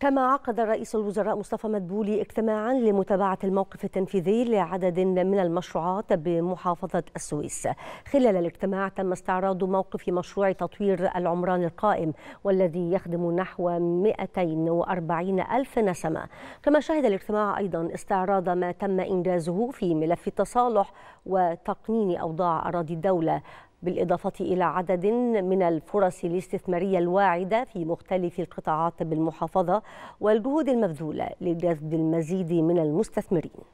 كما عقد رئيس الوزراء مصطفى مدبولي اجتماعا لمتابعة الموقف التنفيذي لعدد من المشروعات بمحافظة السويس خلال الاجتماع تم استعراض موقف مشروع تطوير العمران القائم والذي يخدم نحو 240 ألف نسمة كما شهد الاجتماع أيضا استعراض ما تم إنجازه في ملف التصالح وتقنين أوضاع أراضي الدولة بالإضافة إلى عدد من الفرص الاستثمارية الواعدة في مختلف القطاعات بالمحافظة والجهود المبذولة لجذب المزيد من المستثمرين